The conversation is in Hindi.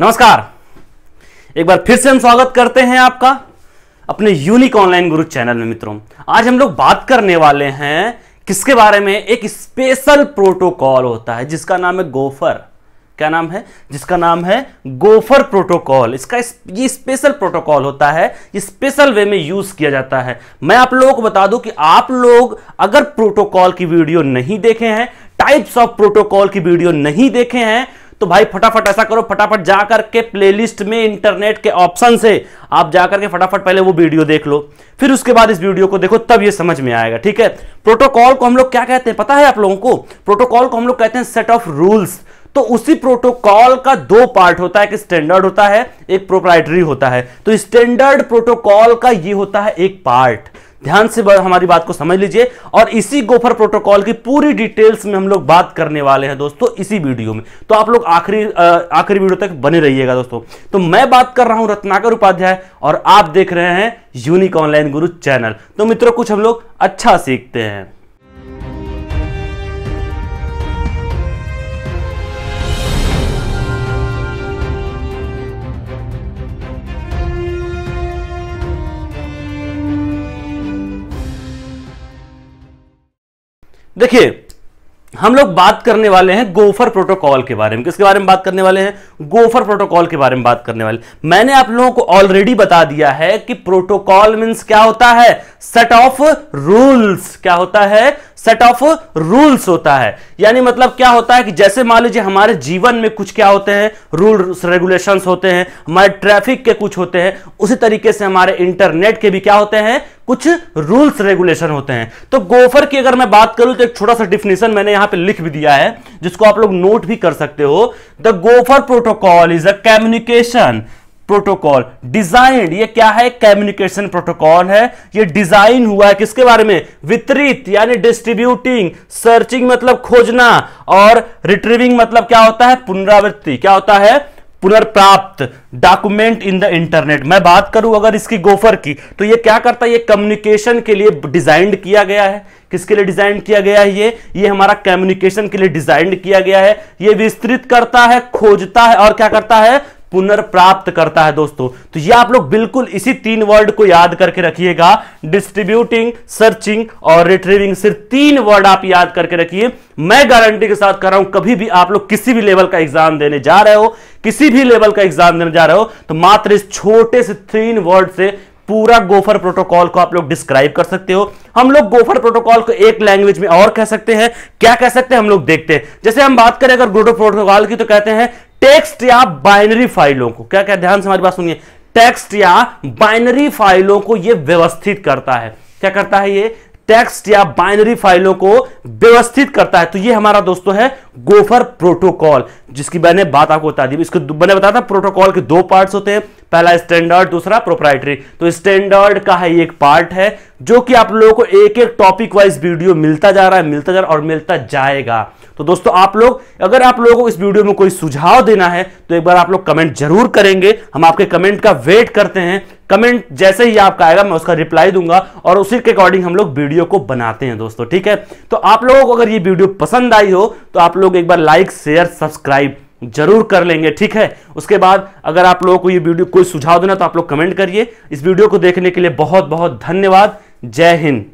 नमस्कार एक बार फिर से हम स्वागत करते हैं आपका अपने यूनिक ऑनलाइन गुरु चैनल में मित्रों आज हम लोग बात करने वाले हैं किसके बारे में एक स्पेशल प्रोटोकॉल होता है जिसका नाम है गोफर क्या नाम है जिसका नाम है गोफर प्रोटोकॉल इसका इस, ये स्पेशल प्रोटोकॉल होता है ये स्पेशल वे में यूज किया जाता है मैं आप लोगों को बता दूं कि आप लोग अगर प्रोटोकॉल की वीडियो नहीं देखे हैं टाइप्स ऑफ प्रोटोकॉल की वीडियो नहीं देखे हैं तो भाई फटाफट ऐसा करो फटाफट जाकर के प्लेलिस्ट में इंटरनेट के ऑप्शन से आप जाकर के फटाफट पहले वो वीडियो देख लो फिर उसके बाद इस वीडियो को देखो तब ये समझ में आएगा ठीक है प्रोटोकॉल को हम लोग क्या कहते हैं पता है आप लोगों को प्रोटोकॉल को हम लोग कहते हैं सेट ऑफ रूल्स तो उसी प्रोटोकॉल का दो पार्ट होता है एक स्टैंडर्ड होता है एक प्रोप्राइटरी होता है तो स्टैंडर्ड प्रोटोकॉल का ये होता है एक पार्ट ध्यान से हमारी बात को समझ लीजिए और इसी गोफर प्रोटोकॉल की पूरी डिटेल्स में हम लोग बात करने वाले हैं दोस्तों इसी वीडियो में तो आप लोग आखिरी आखिरी वीडियो तक बने रहिएगा दोस्तों तो मैं बात कर रहा हूं रत्नाकर उपाध्याय और आप देख रहे हैं यूनिक ऑनलाइन गुरु चैनल तो मित्रों कुछ हम लोग अच्छा सीखते हैं देखिए हम लोग बात करने वाले हैं गोफर प्रोटोकॉल के बारे में किसके बारे में बात करने वाले हैं गोफर प्रोटोकॉल के बारे में बात करने वाले मैंने आप लोगों को ऑलरेडी बता दिया है कि प्रोटोकॉल मींस क्या होता है सेट ऑफ रूल्स क्या होता है सेट ऑफ रूल्स होता है यानी मतलब क्या होता है कि जैसे मान लीजिए हमारे जीवन में कुछ क्या होते हैं रूल्स रेगुलेशंस होते हैं हमारे ट्रैफिक के कुछ होते हैं उसी तरीके से हमारे इंटरनेट के भी क्या होते हैं कुछ रूल्स रेगुलेशन होते हैं तो गोफर की अगर मैं बात करूं तो एक छोटा सा डिफिनेशन मैंने यहां पे लिख भी दिया है जिसको आप लोग नोट भी कर सकते हो the gopher protocol is a communication protocol design ये क्या है कम्युनिकेशन प्रोटोकॉल है ये डिजाइन हुआ है किसके बारे में वितरित यानी डिस्ट्रीब्यूटिंग सर्चिंग मतलब खोजना और रिट्रीविंग मतलब क्या होता है पुनरावृत्ति क्या होता है पुनर्प्राप्त डॉक्यूमेंट इन द इंटरनेट मैं बात करूं अगर इसकी गोफर की तो ये क्या करता है ये कम्युनिकेशन के लिए डिजाइंड किया गया है किसके लिए डिजाइन किया गया है ये ये हमारा कम्युनिकेशन के लिए डिजाइन किया गया है ये विस्तृत करता है खोजता है और क्या करता है पुनर्प्राप्त करता है दोस्तों तो ये आप लोग बिल्कुल इसी तीन वर्ड को याद करके रखिएगा डिस्ट्रीब्यूटिंग सर्चिंग और रिट्रीविंग सिर्फ तीन वर्ड आप याद करके रखिए मैं गारंटी के साथ कर रहा हूं कभी भी आप लोग किसी भी लेवल का एग्जाम देने जा रहे हो किसी भी लेवल का एग्जाम देने जा रहे हो तो मात्र इस छोटे से तीन वर्ड से पूरा गोफर प्रोटोकॉल को आप लोग डिस्क्राइब कर सकते हो हम लोग गोफर प्रोटोकॉल को एक लैंग्वेज में और कह सकते हैं क्या कह सकते हैं हम लोग देखते हैं जैसे हम बात करें अगर गोफर प्रोटोकॉल की तो कहते हैं टेक्स्ट या बाइनरी फाइलों को क्या क्या ध्यान से हमारी बात सुनिए टेक्स्ट या बाइनरी फाइलों को यह व्यवस्थित करता है क्या करता है यह टेक्स्ट या बाइनरी फाइलों को व्यवस्थित करता है तो ये हमारा दोस्तों है गोफर प्रोटोकॉल जिसकी मैंने बात आपको बता दी इसको मैंने बताया था प्रोटोकॉल के दो पार्ट्स होते हैं पहला स्टैंडर्ड दूसरा प्रोप्राइटरी तो स्टैंडर्ड का है एक पार्ट है जो कि आप लोगों को एक एक टॉपिक वाइज वीडियो मिलता जा रहा है मिलता जा रहा है और मिलता जाएगा तो दोस्तों आप लोग अगर आप लोगों को इस वीडियो में कोई सुझाव देना है तो एक बार आप लोग कमेंट जरूर करेंगे हम आपके कमेंट का वेट करते हैं कमेंट जैसे ही आपका आएगा मैं उसका रिप्लाई दूंगा और उसी के अकॉर्डिंग हम लोग वीडियो को बनाते हैं दोस्तों ठीक है तो आप लोगों को अगर ये वीडियो पसंद आई हो तो आप लोग एक बार लाइक शेयर सब्सक्राइब जरूर कर लेंगे ठीक है उसके बाद अगर आप लोगों को ये वीडियो कोई सुझाव देना तो आप लोग कमेंट करिए इस वीडियो को देखने के लिए बहुत बहुत धन्यवाद जय हिंद